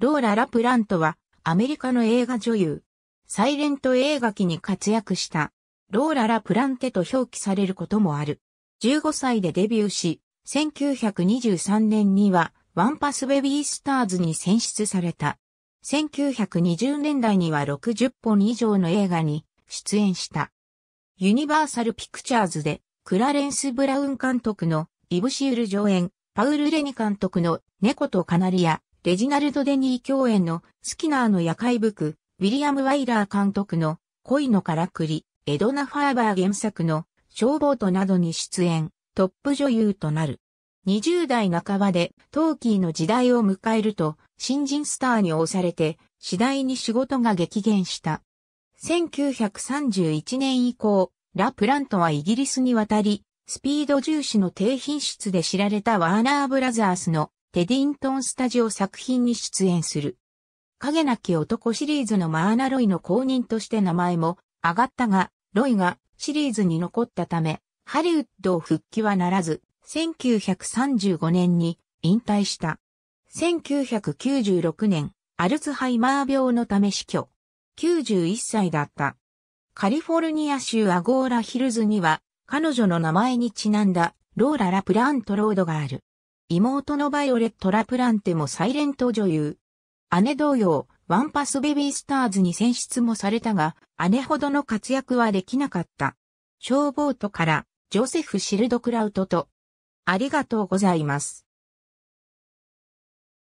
ローラ・ラプラントはアメリカの映画女優。サイレント映画機に活躍した。ローラ・ラプランテと表記されることもある。15歳でデビューし、1923年にはワンパスベビースターズに選出された。1920年代には60本以上の映画に出演した。ユニバーサル・ピクチャーズでクラレンス・ブラウン監督のイブシール上演、パウル・レニ監督の猫とカナリア、レジナルド・デニー共演のスキナーの夜会ブク、ウィリアム・ワイラー監督の恋のからくり、エドナ・ファーバー原作の消防トなどに出演、トップ女優となる。20代半ばでトーキーの時代を迎えると、新人スターに押されて、次第に仕事が激減した。1931年以降、ラ・プラントはイギリスに渡り、スピード重視の低品質で知られたワーナーブラザースのテディントンスタジオ作品に出演する。影なき男シリーズのマーナ・ロイの公認として名前も上がったが、ロイがシリーズに残ったため、ハリウッド復帰はならず、1935年に引退した。1996年、アルツハイマー病のため死去。91歳だった。カリフォルニア州アゴーラヒルズには、彼女の名前にちなんだ、ローラ・ラ・プラントロードがある。妹のバイオレット・ラプランテもサイレント女優。姉同様、ワンパスベビースターズに選出もされたが、姉ほどの活躍はできなかった。消防とから、ジョセフ・シルドクラウトと、ありがとうございます。